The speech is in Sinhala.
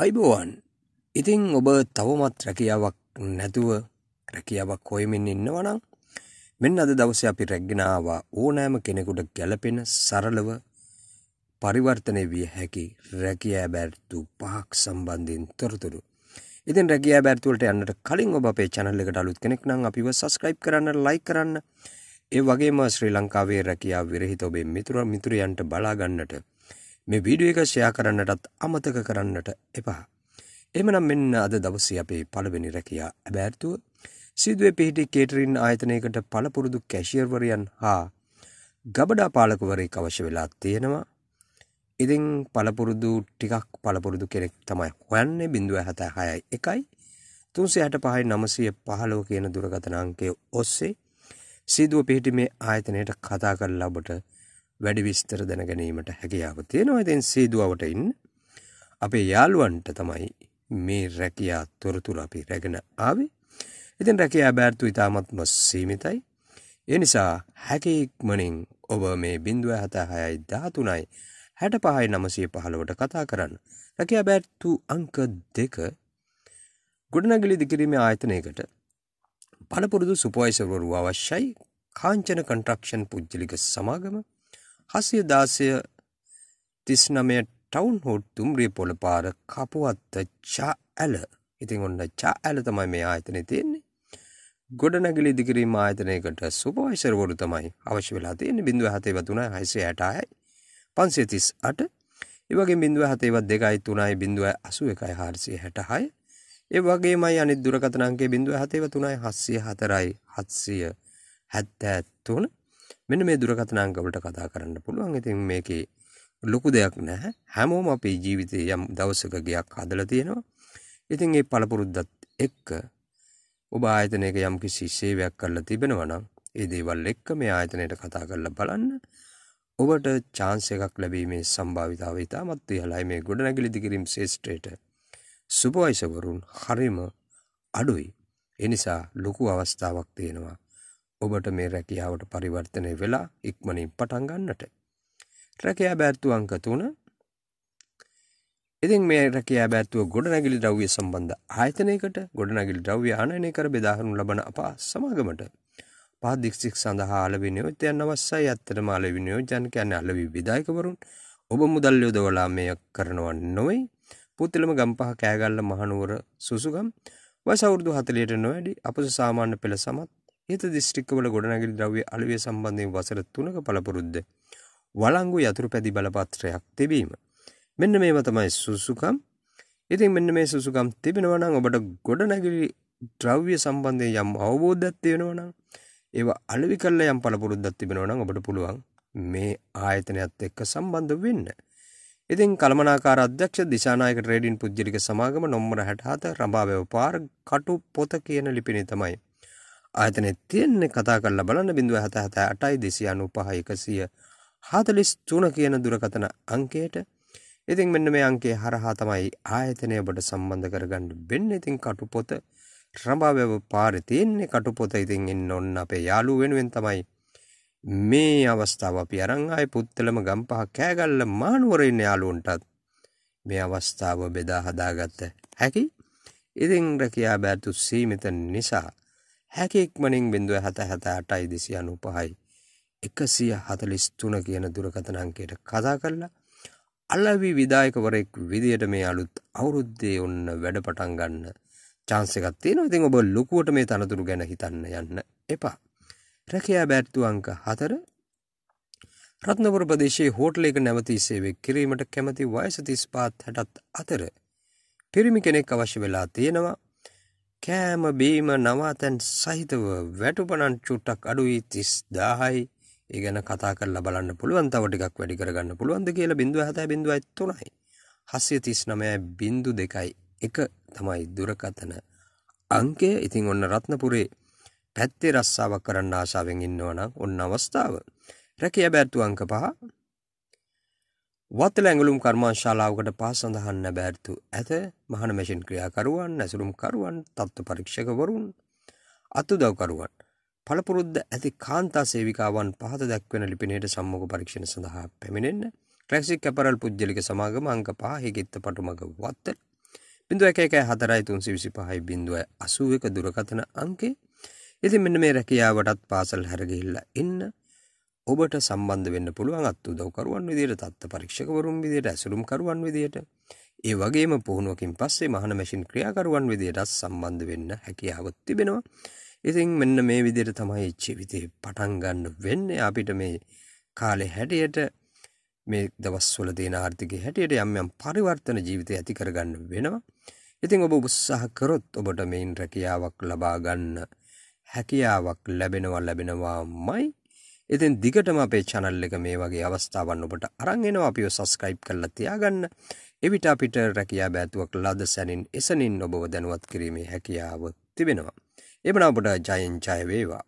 අයිබෝවන් ඉතිං ඔබ තවමත් රැකියාවක් නැතුව රැකියාවක් හොයමින් ඉන්නවනම් මෙන්න අද දවස අපි රැග්ගෙනවා ඕනෑම කෙනෙකුට ගැලපෙන සරලව පරිවර්තනය විය හැකි රැකයා බැර්තු පහක් සම්බන්ධයෙන් තොරතුරු ඉතින් රැගිය බැත්තුවලට යන්නට කලින් ඔබ අපේ චැනල්ල එකට අලුත් කෙනෙක් නම් අපිව සස්ක්‍රයිප් කරන්න ලයි කරන්න ඒ වගේම ශ්‍රී ලංකාවේ රැකයා විරහිත ඔබේ මිතුර මිතුරයන්ට බලාගන්නට මේ වීඩියෝ එක ෂෙයා කරන්නටත් අමතක කරන්නට එපා. එහෙමනම් මෙන්න අද දවසේ අපේ පළවෙනි රැකියා අබෑර්තුව සීදුවේ පිහිටි කේටරින් ආයතනයකට පළපුරුදු කැෂියර්වරයන් හා ගබඩා පාලකවරයෙක් අවශ්‍ය වෙලා තියෙනවා. ඉතින් පළපුරුදු ටිකක් පළපුරුදු කෙනෙක් තමයි හොයන්නේ 0.76යි 1යි 365යි 915 කියන දුරකථන අංකය ඔස්සේ සීදුව පිහිටි මේ ආයතනයට කතා කරලා ඔබට වැඩි විස්තර දැනගැනීමට හැකියාව තියෙනවා. ඉතින් සීදුවවට ඉන්න අපේ යාළුවන්ට තමයි මේ රැකියා තොරතුරු අපි රැගෙන ආවේ. ඉතින් රැකියා බෑර්තු ඉතාමත්ම සීමිතයි. ඒ නිසා හැකියික්මනින් ඔබ මේ 0.76යි 13යි 65915ට කතා කරන්න. රැකියා බෑර්තු අංක 2 ගොඩනැගිලි දිකිරීමේ ආයතනයකට පළපුරුදු සුපර්වයිසර්වරු අවශ්‍යයි. කාංචන කන්ට්‍රක්ෂන් පුද්ගලික සමාගම 0.76 හසිය දාසය තිස්නමය ටවුන් හෝඩ් තුම්රිය පොළපාර කපුවත්ත චා ඇල ඉතින් ඔන්න චා ඇල තමයි මේ ආයතනය තියෙන්නේ ගොඩනැගිලි ඉදිකිරීම ආයතනයකට සුපවයිසර්වරු තමයි අවශ්‍ය වෙලා තියෙන්නේ බිඳුව හතේව තුනයි හයිසේ ඇටහයි පන්සේ තිස් අට ඒවගේ බිඳුව හතේව දෙකයි තුනයි බිඳුව අසු එකයි හාරසිය හැටහයි ඒ වගේමයි අනිත් දුරකථන අංකයේ බිඳුව හතේව තුනයි හස්සිය හතරයි හත්සිය හැත්තෑ තුන මෙන්න මේ දුරකථන අංක වලට කතා කරන්න පුළුවන්. ඉතින් මේකේ ලොකු දෙයක් නැහැ. හැමෝම අපේ ජීවිතේ යම් දවසක ගයක් හදලා තියෙනවා. ඉතින් ඒ පළපුරුද්දත් එක්ක ඔබ ආයතනයක යම් කිසි සේවයක් කරලා තිබෙනවා නම් ඒ දේවල් එක්ක මේ ආයතනයට කතා කරලා බලන්න ඔබට chance එකක් ලැබීමේ සම්භාවිතාවය ඉතාමත් ඉහළයි මේ ගොඩනැගිලි දිගිරීම් ශේෂ්ත්‍රයට සුපර්වයිසර්වරුන් හරිම අඩුයි ඒ නිසා ලොකු අවස්ථාවක් තියෙනවා ඔබට මේ රැකියාවට පරිවර්තනය වෙලා ඉක්මනින් පටන් ගන්නට. රැකියා බෑත්තු අංක 3 ඉතින් මේ රැකියා බෑත්තුව ගොඩනැගිලි ද්‍රව්‍ය සම්බන්ධ ආයතනයකට ගොඩනැගිලි ද්‍රව්‍ය ආනයනය කර බෙදාහනු ලබන අපා සමාගමට පාදික්ෂික් සඳහා අලවි නියෝජ්‍යයන් අවශ්‍යයි ඇත්තටම අලවි නියෝජ්‍යයන් කියන්නේ අලවි විධායකවරුන් ඔබ මුදල් යොදවලා මෙය කරනවා නොවේ පුත්තලම ගම්පහ කෑගල්ල මහනුවර සුසුගම් වසවුරුදු හතලියට නොවැඩි අපස සාමාන්‍ය පෙළ සමත් ඉහත දිස්ත්‍රික්කවල ගොඩනැගිලි ද්‍රව්‍ය අලවිය සම්බන්ධයෙන් වසර 3ක පළපුරුද්ද වළංගු යතුරුපැදි බලපත්‍රයක් තිබීම. මෙන්න මේවා තමයි සුසුකම්. ඉතින් මෙන්න මේ සුසුකම් තිබෙනවා නම් ඔබට ගොඩනැගිලි ද්‍රව්‍ය සම්බන්ධයෙන් යම් අවබෝධයක් තියෙනවා නම් ඒවා අලෙවි කරලා යම් පළපුරුද්දක් තිබෙනවා නම් ඔබට පුළුවන් මේ ආයතනයත් එක්ක සම්බන්ධ වෙන්න. ඉතින් කළමනාකාර අධ්‍යක්ෂ දිශානායක ට්‍රේඩින් පුද්ගලික සමාගම නොම්බර 67 රඹාවැව පාර කටු පොත කියන ලිපිනේ තමයි ආයතනෙත් තියෙන්නේ කතා කරලා බලන්න 0778295 කියන දුරකථන අංකයට. ඉතින් මෙන්න මේ අංකය හරහා තමයි ආයතනය ඔබට සම්බන්ධ කරගන්න වෙන්නේ. ඉතින් කටුපොත රඹාවැව පාරේ තියෙන්නේ කටුපොත. ඉතින් එන්න ඔන්න අපේ යාළුව වෙනුවෙන් තමයි මේ අවස්ථාව අපි අරන් ආයේ පුත්තලම ගම්පහ කෑගල්ල මානුවර ඉන්න යාළුවන්ටත් මේ අවස්ථාව බෙදා හදාගත්ත හැකි. ඉතින් රැකියා බෑතු සීමිත නිසා හැකෙක්මනින් බිඳුව හැත හැත අටයි දෙසි අනු පහයි එකසිය හතලිස් තුන කියන දුරකතන අංකයට කතා කරලා අල්ලවි විදායකවරෙක් විදියට මේ අලුත් අවුරුද්දේ ඔන්න වැඩ පටන් ගන්න චාන්ස එකක් තියෙනවා ඉතින් ඔබ ලොකුවට මේ තනතුරු ගැන හිතන්න යන්න එපා රැකයා බැට්තු අංක හතර රත්නපුර ප්‍රදේශයේ හෝටලයක නැවතී සේවය කිරීමට කැමති වයස 35 60ත් අතර පිරිමි කෙනෙක් අවශ්‍ය වෙලා තියෙනවා කෑම බීම නවාතැන් සහිතව වැටුපනන් චුට්ටක් අඩුයි තිස් දාහයි ඒගැන කතා කල බලන්න පුළුවන් තවටිකක් වැඩි කරගන්න පුළුවන්ද කියලා බිඳුව හත බිඳුව ඇත්තුනයි හස්ය තිස් නමය බින්දු දෙකයි එක තමයි දුරකතන අංකය ඉතිං ඔන්න රත්නපුරේ පැත්තේ රස්සාාවක් කරන්න ආශාවෙන් ඉන්නවනම් ඔන්න අවස්ථාව රැකිය බැත්තු අංක පහ වත්තල ඇඟලුම් කර්මාශාලාවකට පහ සඳහන් නැබැරතු ඇත මහන මැෂන් ක්‍රියාකරුවන් ඇසුරුම්කරුවන් තත්ත්ව පරීක්ෂකවරුන් අතුදවකරුවන් පළපුරුද්ද ඇති කාන්තා සේවිකාවන් පහත දැක්වෙන ලිපිනයට සම්මෝග පරීක්ෂණ සඳහා පැමිණෙන්න ට්‍රැක්සික් කැපරල් පුද්ජලික සමාගම අංක පාහිගෙත්ත පටුමග වත්තල බිඳුව එක එකයි හතරයි තුන්සි විසි පහයි බිඳුව අසුව එක දුරකථන අංකේ ඉතින් මෙන්න මේ රැකියාවටත් පාසල් හැරගිහිල්ලා ඉන්න ඔබට සම්බන්ධ වෙන්න පුළුවන් අත් උදව්කරුවන් විදියට තත්ත්ව පරීක්ෂකවරුන් විදියට ඇසුරුම්කරුවන් විදියට ඒ වගේම පුහුණුවකින් පස්සේ මහන මැෂින් ක්‍රියාකරුවන් විදියටත් සම්බන්ධ වෙන්න හැකියාවත් තිබෙනවා. ඉතින් මෙන්න මේ විදියට තමයි ජීවිතේ පටන් ගන්න වෙන්නේ. අපිට මේ කාලේ හැටියට මේ දවස්වල තියෙන ආර්ථිකයේ හැටියට යම් යම් පරිවර්තන ජීවිතය ඇති කරගන්න වෙනවා. ඉතින් ඔබ උත්සාහ කරොත් ඔබට මේන් රැකියාවක් ලබා ගන්න හැකියාවක් ලැබෙනවා ලැබෙනවාමයි ඉතින් දිගටම අපේ channel එක මේ වගේ අවස්ථාවන් ඔබට අරන් එනවා අපිව subscribe කරලා තියාගන්න. එවිට අපිට රැකියා බෑතුවක් ලද සැනින් එසනින් ඔබව දැනුවත් කිරීමේ හැකියාව තිබෙනවා. එබනම් ඔබට ජයෙන් ජය වේවා.